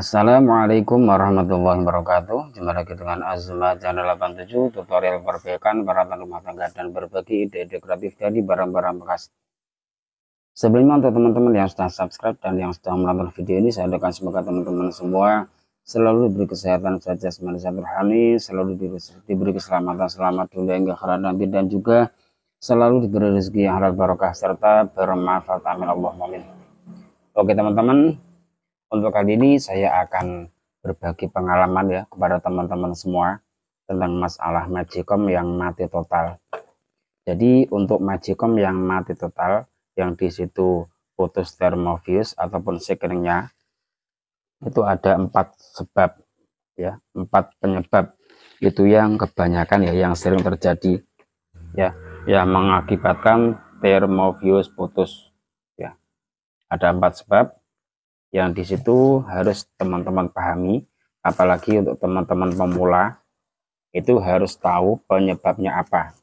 Assalamualaikum warahmatullahi wabarakatuh. Jumpa lagi dengan Azma Channel 87 tutorial perbaikan peralatan rumah tangga dan berbagi ide-ide kreatif dari barang-barang bekas. Sebelumnya untuk teman-teman yang sudah subscribe dan yang sudah menonton video ini saya doakan semoga teman-teman semua selalu diberi kesehatan saja berhani, selalu diberi, keselamatan selamat dunia hingga nanti dan juga selalu diberi rezeki yang halal barokah serta bermanfaat amin Allah Oke teman-teman, untuk kali ini saya akan berbagi pengalaman ya kepada teman-teman semua tentang masalah majikom yang mati total. Jadi untuk majikom yang mati total yang di situ putus termovius ataupun sekeningnya itu ada empat sebab ya empat penyebab itu yang kebanyakan ya yang sering terjadi ya yang mengakibatkan termovius putus ya ada empat sebab yang di situ harus teman-teman pahami apalagi untuk teman-teman pemula itu harus tahu penyebabnya apa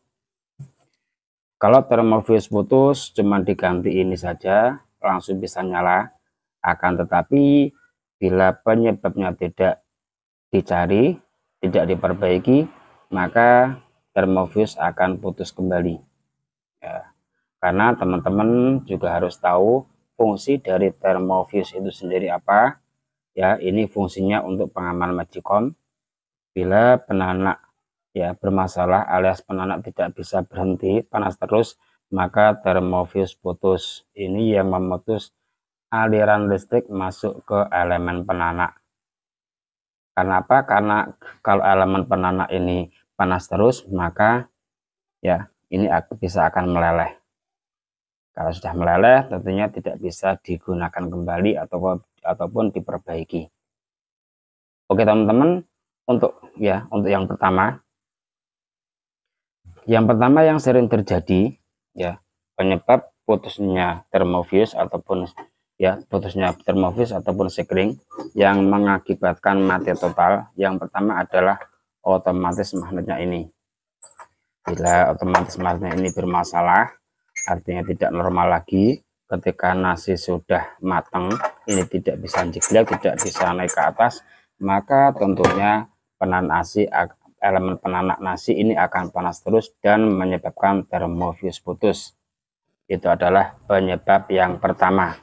kalau termofius putus cuma diganti ini saja langsung bisa nyala akan tetapi bila penyebabnya tidak dicari tidak diperbaiki maka termofius akan putus kembali ya. karena teman-teman juga harus tahu fungsi dari termofuse itu sendiri apa? Ya, ini fungsinya untuk pengaman magicom. Bila penanak ya bermasalah alias penanak tidak bisa berhenti panas terus, maka termofuse putus. Ini yang memutus aliran listrik masuk ke elemen penanak. Karena apa? Karena kalau elemen penanak ini panas terus, maka ya ini bisa akan meleleh. Kalau sudah meleleh tentunya tidak bisa digunakan kembali atau ataupun diperbaiki. Oke teman-teman, untuk ya untuk yang pertama, yang pertama yang sering terjadi ya penyebab putusnya termovius ataupun ya putusnya termovius ataupun sekring yang mengakibatkan mati total. Yang pertama adalah otomatis magnetnya ini. Bila otomatis magnetnya ini bermasalah, artinya tidak normal lagi ketika nasi sudah matang ini tidak bisa jeglek tidak bisa naik ke atas maka tentunya penan nasi elemen penanak nasi ini akan panas terus dan menyebabkan termovius putus itu adalah penyebab yang pertama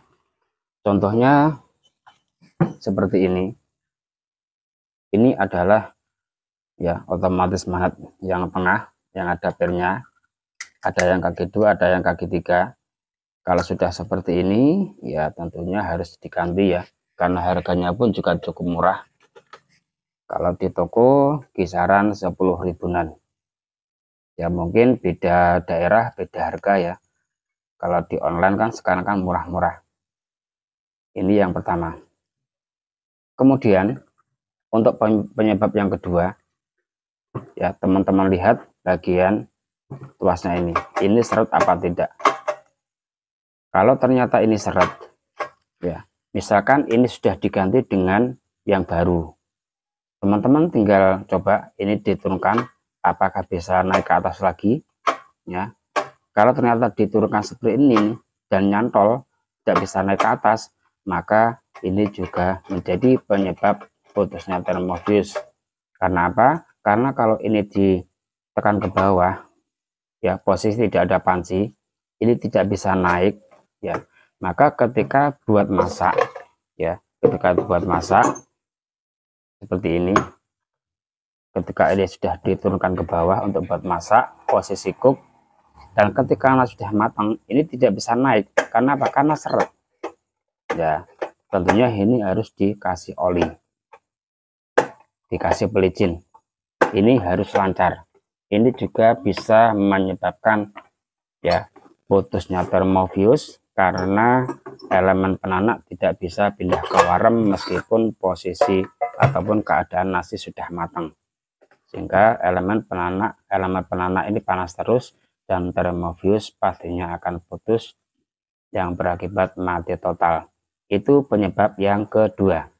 contohnya seperti ini ini adalah ya otomatis magnet yang tengah yang ada pernya ada yang kaki dua ada yang kaki tiga kalau sudah seperti ini ya tentunya harus diganti ya karena harganya pun juga cukup murah kalau di toko kisaran 10 ribuan ya mungkin beda daerah beda harga ya kalau di online kan sekarang kan murah-murah ini yang pertama kemudian untuk penyebab yang kedua ya teman-teman lihat bagian tuasnya ini ini seret apa tidak kalau ternyata ini seret ya misalkan ini sudah diganti dengan yang baru teman-teman tinggal coba ini diturunkan apakah bisa naik ke atas lagi ya kalau ternyata diturunkan seperti ini dan nyantol tidak bisa naik ke atas maka ini juga menjadi penyebab putusnya termofus karena apa karena kalau ini ditekan ke bawah ya posisi tidak ada panci ini tidak bisa naik ya maka ketika buat masak ya ketika buat masak seperti ini ketika ini sudah diturunkan ke bawah untuk buat masak posisi cook dan ketika nasi sudah matang ini tidak bisa naik karena apa karena seret ya tentunya ini harus dikasih oli dikasih pelicin ini harus lancar ini juga bisa menyebabkan ya putusnya termovius karena elemen penanak tidak bisa pindah ke warem meskipun posisi ataupun keadaan nasi sudah matang sehingga elemen penanak elemen penanak ini panas terus dan termovius pastinya akan putus yang berakibat mati total itu penyebab yang kedua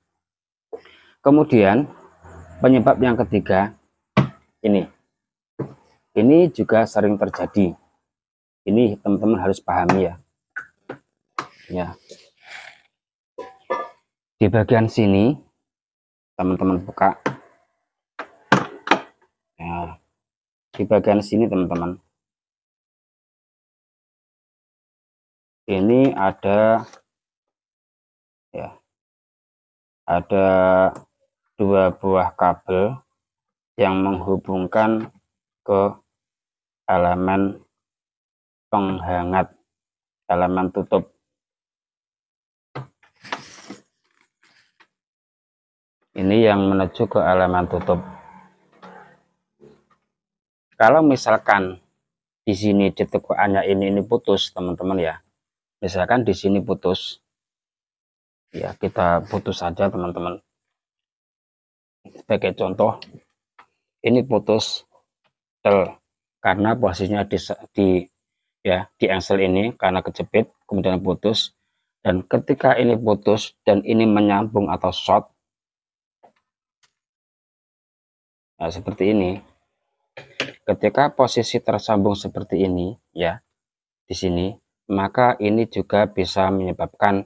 kemudian penyebab yang ketiga ini ini juga sering terjadi. Ini teman-teman harus pahami ya. Ya. Di bagian sini teman-teman buka. Ya. Di bagian sini teman-teman. Ini ada ya. Ada dua buah kabel yang menghubungkan ke elemen penghangat elemen tutup ini yang menuju ke elemen tutup kalau misalkan di sini di tekuannya ini ini putus teman-teman ya misalkan di sini putus ya kita putus saja teman-teman sebagai contoh ini putus tel karena posisinya di, di ya di engsel ini karena kejepit kemudian putus dan ketika ini putus dan ini menyambung atau short nah, seperti ini ketika posisi tersambung seperti ini ya di sini maka ini juga bisa menyebabkan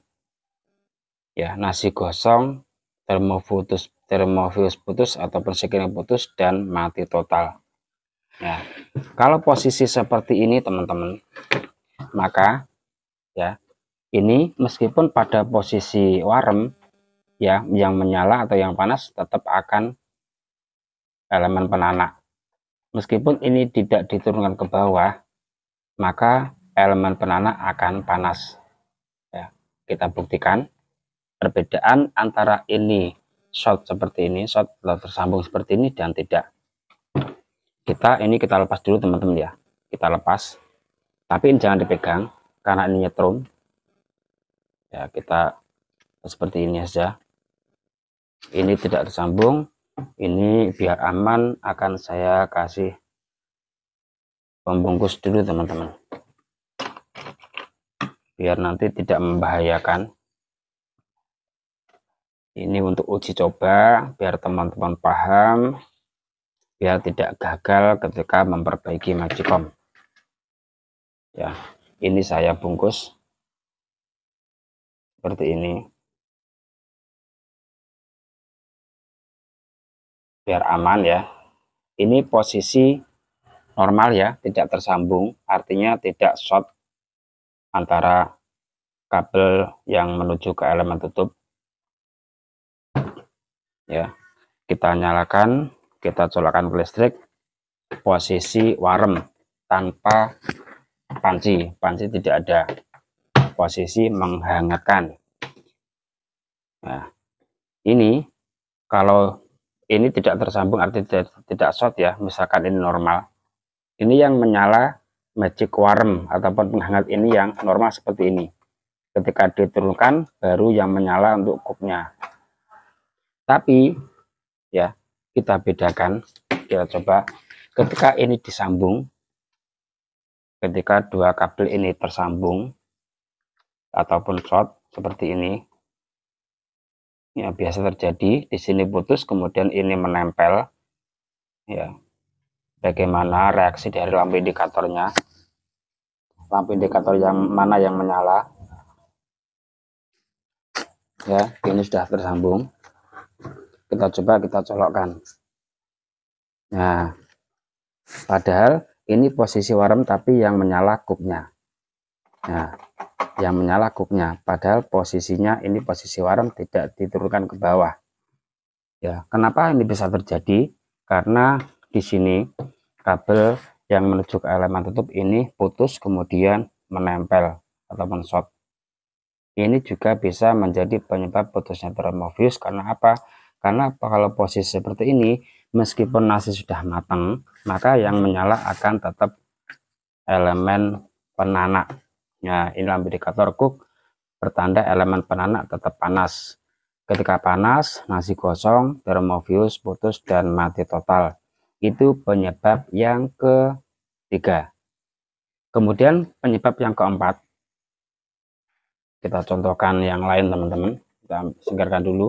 ya nasi gosong termofutus termofius putus ataupun sekiranya putus dan mati total Ya, kalau posisi seperti ini teman-teman, maka ya ini meskipun pada posisi warm ya yang menyala atau yang panas tetap akan elemen penanak. Meskipun ini tidak diturunkan ke bawah, maka elemen penanak akan panas. Ya, kita buktikan perbedaan antara ini short seperti ini, short tersambung seperti ini dan tidak kita ini kita lepas dulu teman-teman ya kita lepas tapi ini jangan dipegang karena ini nyetrum ya kita seperti ini saja ini tidak tersambung ini biar aman akan saya kasih pembungkus dulu teman-teman biar nanti tidak membahayakan ini untuk uji coba biar teman-teman paham biar tidak gagal ketika memperbaiki magicom ya ini saya bungkus seperti ini biar aman ya ini posisi normal ya tidak tersambung artinya tidak short antara kabel yang menuju ke elemen tutup ya kita nyalakan kita colokan ke listrik posisi warm tanpa panci panci tidak ada posisi menghangatkan nah ini kalau ini tidak tersambung artinya tidak, tidak short ya misalkan ini normal ini yang menyala magic warm ataupun penghangat ini yang normal seperti ini ketika diturunkan baru yang menyala untuk kupnya tapi ya kita bedakan kita coba ketika ini disambung ketika dua kabel ini tersambung ataupun short seperti ini ya biasa terjadi di sini putus kemudian ini menempel ya bagaimana reaksi dari lampu indikatornya lampu indikator yang mana yang menyala ya ini sudah tersambung kita coba kita colokkan nah padahal ini posisi warm tapi yang menyala kupnya nah yang menyala kupnya padahal posisinya ini posisi warm tidak diturunkan ke bawah ya kenapa ini bisa terjadi karena di sini kabel yang menuju ke elemen tutup ini putus kemudian menempel atau mensot Ini juga bisa menjadi penyebab putusnya termovius karena apa? Karena apa kalau posisi seperti ini, meskipun nasi sudah matang, maka yang menyala akan tetap elemen penanak. Nah, inilah indikator cook bertanda elemen penanak tetap panas. Ketika panas, nasi gosong, termovius, putus, dan mati total. Itu penyebab yang ketiga. Kemudian penyebab yang keempat, kita contohkan yang lain teman-teman. Kita singkirkan dulu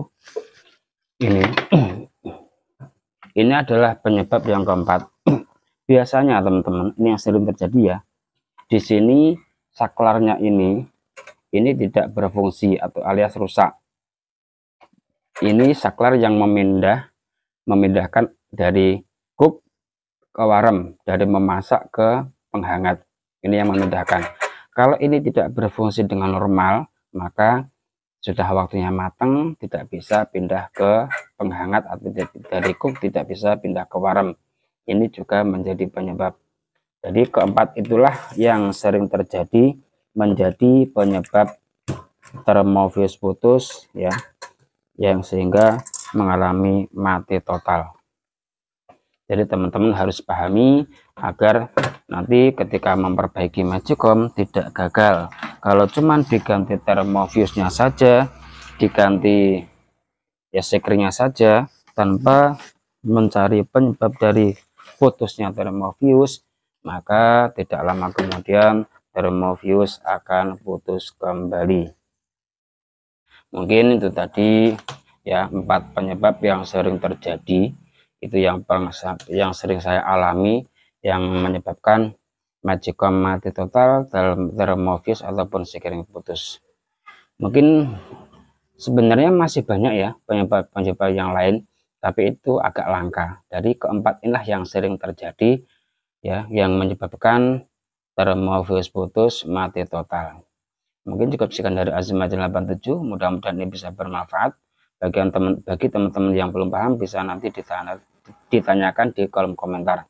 ini ini adalah penyebab yang keempat biasanya teman-teman ini yang sering terjadi ya di sini saklarnya ini ini tidak berfungsi atau alias rusak ini saklar yang memindah memindahkan dari kuk ke warem dari memasak ke penghangat ini yang memindahkan kalau ini tidak berfungsi dengan normal maka sudah waktunya matang tidak bisa pindah ke penghangat atau dari cook tidak bisa pindah ke warm ini juga menjadi penyebab jadi keempat itulah yang sering terjadi menjadi penyebab termovius putus ya yang sehingga mengalami mati total jadi teman-teman harus pahami agar nanti ketika memperbaiki magicom tidak gagal kalau cuman diganti termoviusnya saja diganti ya sekernya saja tanpa mencari penyebab dari putusnya termovius maka tidak lama kemudian termovius akan putus kembali mungkin itu tadi ya empat penyebab yang sering terjadi itu yang yang sering saya alami yang menyebabkan majikom mati total dalam termovius ataupun sekering putus mungkin sebenarnya masih banyak ya penyebab-penyebab yang lain tapi itu agak langka dari keempat inilah yang sering terjadi ya yang menyebabkan termovius putus mati total mungkin cukup sekian dari Azim 87 mudah-mudahan ini bisa bermanfaat bagi teman bagi teman-teman yang belum paham bisa nanti ditanyakan di kolom komentar